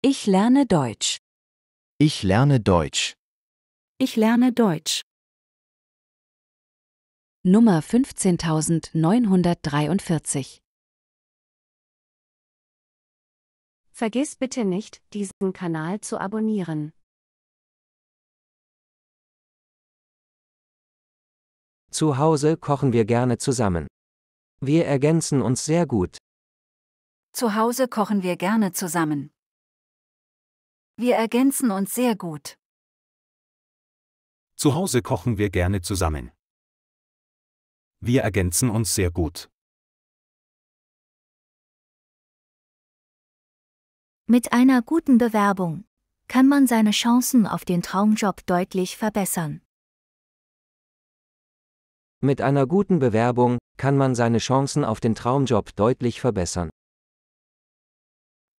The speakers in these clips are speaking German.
Ich lerne Deutsch. Ich lerne Deutsch. Ich lerne Deutsch. Nummer 15943 Vergiss bitte nicht, diesen Kanal zu abonnieren. Zu Hause kochen wir gerne zusammen. Wir ergänzen uns sehr gut. Zu Hause kochen wir gerne zusammen. Wir ergänzen uns sehr gut. Zu Hause kochen wir gerne zusammen. Wir ergänzen uns sehr gut. Mit einer guten Bewerbung kann man seine Chancen auf den Traumjob deutlich verbessern. Mit einer guten Bewerbung kann man seine Chancen auf den Traumjob deutlich verbessern.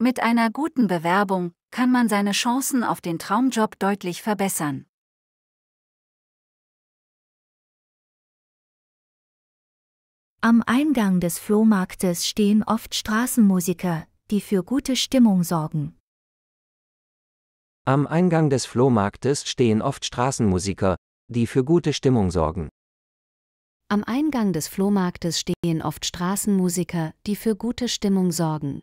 Mit einer guten Bewerbung kann man seine Chancen auf den Traumjob deutlich verbessern. Am Eingang des Flohmarktes stehen oft Straßenmusiker, die für gute Stimmung sorgen. Am Eingang des Flohmarktes stehen oft Straßenmusiker, die für gute Stimmung sorgen. Am Eingang des Flohmarktes stehen oft Straßenmusiker, die für gute Stimmung sorgen.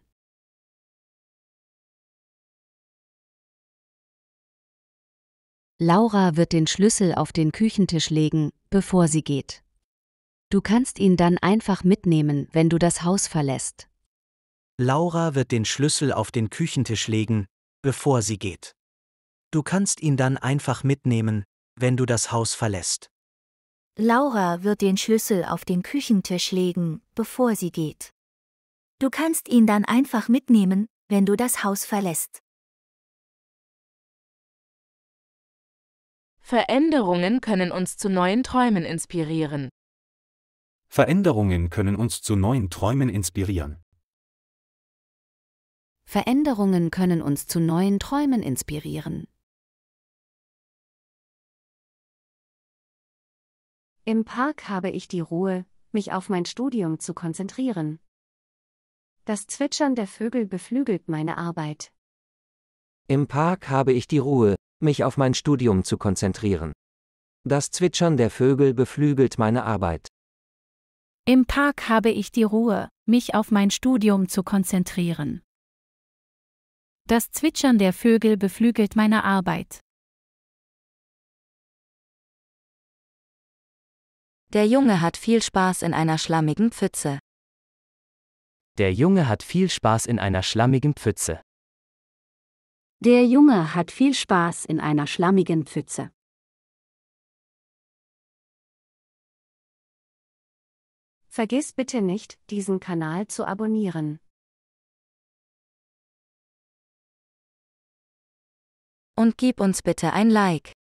Laura wird den Schlüssel auf den Küchentisch legen, bevor sie geht. Du kannst ihn dann einfach mitnehmen, wenn du das Haus verlässt. Laura wird den Schlüssel auf den Küchentisch legen, bevor sie geht. Du kannst ihn dann einfach mitnehmen, wenn du das Haus verlässt. Laura wird den Schlüssel auf den Küchentisch legen, bevor sie geht. Du kannst ihn dann einfach mitnehmen, wenn du das Haus verlässt. Veränderungen können uns zu neuen Träumen inspirieren. Veränderungen können uns zu neuen Träumen inspirieren. Veränderungen können uns zu neuen Träumen inspirieren. Im Park habe ich die Ruhe, mich auf mein Studium zu konzentrieren. Das Zwitschern der Vögel beflügelt meine Arbeit. Im Park habe ich die Ruhe, mich auf mein Studium zu konzentrieren. Das Zwitschern der Vögel beflügelt meine Arbeit. Im Park habe ich die Ruhe, mich auf mein Studium zu konzentrieren. Das Zwitschern der Vögel beflügelt meine Arbeit. Der Junge hat viel Spaß in einer schlammigen Pfütze. Der Junge hat viel Spaß in einer schlammigen Pfütze. Der Junge hat viel Spaß in einer schlammigen Pfütze. Vergiss bitte nicht, diesen Kanal zu abonnieren. Und gib uns bitte ein Like.